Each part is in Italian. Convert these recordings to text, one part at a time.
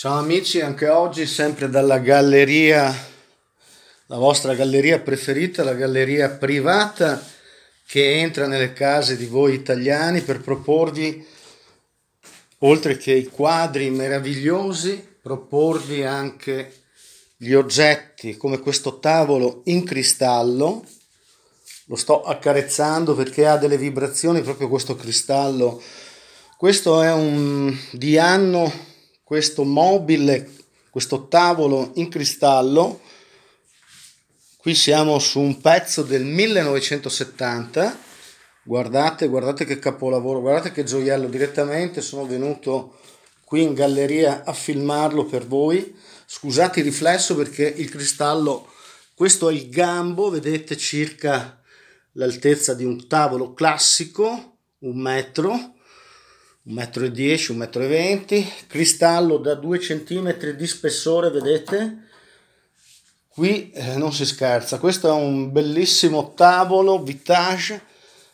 Ciao amici, anche oggi sempre dalla galleria, la vostra galleria preferita, la galleria privata che entra nelle case di voi italiani per proporvi, oltre che i quadri meravigliosi, proporvi anche gli oggetti come questo tavolo in cristallo. Lo sto accarezzando perché ha delle vibrazioni proprio questo cristallo. Questo è un di anno questo mobile, questo tavolo in cristallo. Qui siamo su un pezzo del 1970. Guardate, guardate che capolavoro, guardate che gioiello. Direttamente sono venuto qui in galleria a filmarlo per voi. Scusate il riflesso perché il cristallo, questo è il gambo, vedete circa l'altezza di un tavolo classico, un metro, 1,10 m, 1,20 m, cristallo da 2 cm di spessore, vedete? Qui eh, non si scherza, questo è un bellissimo tavolo Vitage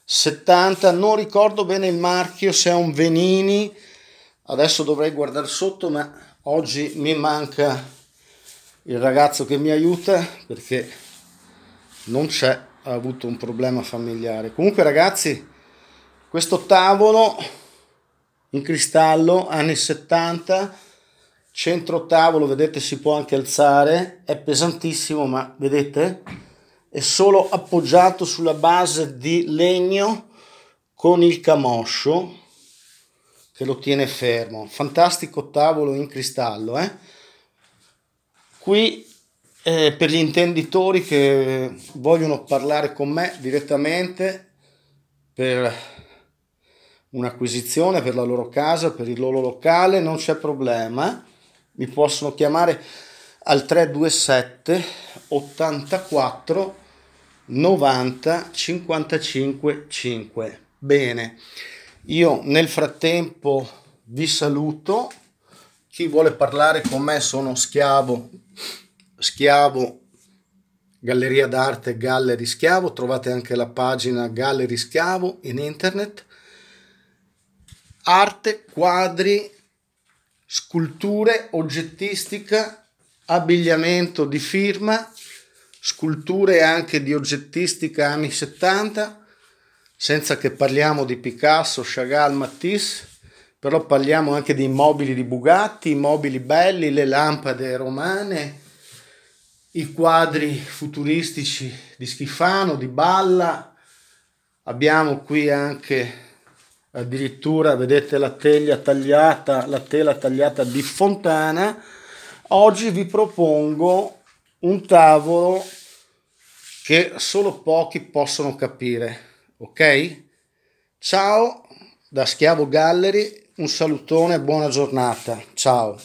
70, non ricordo bene il marchio, se è un Venini, adesso dovrei guardare sotto, ma oggi mi manca il ragazzo che mi aiuta perché non c'è, ha avuto un problema familiare. Comunque ragazzi, questo tavolo in cristallo, anni 70, centro tavolo, vedete si può anche alzare, è pesantissimo ma vedete è solo appoggiato sulla base di legno con il camoscio che lo tiene fermo. Fantastico tavolo in cristallo. Eh? Qui eh, per gli intenditori che vogliono parlare con me direttamente per un'acquisizione per la loro casa, per il loro locale, non c'è problema. Mi possono chiamare al 327 84 90 55 5. Bene, io nel frattempo vi saluto. Chi vuole parlare con me sono Schiavo, Schiavo Galleria d'arte Gallery Schiavo. Trovate anche la pagina Gallery Schiavo in internet arte, quadri, sculture, oggettistica, abbigliamento di firma, sculture anche di oggettistica anni 70, senza che parliamo di Picasso, Chagall, Matisse, però parliamo anche di mobili di Bugatti, mobili belli, le lampade romane, i quadri futuristici di Schifano, di Balla, abbiamo qui anche addirittura vedete la teglia tagliata, la tela tagliata di fontana. Oggi vi propongo un tavolo che solo pochi possono capire, ok? Ciao da Schiavo Gallery, un salutone buona giornata. Ciao.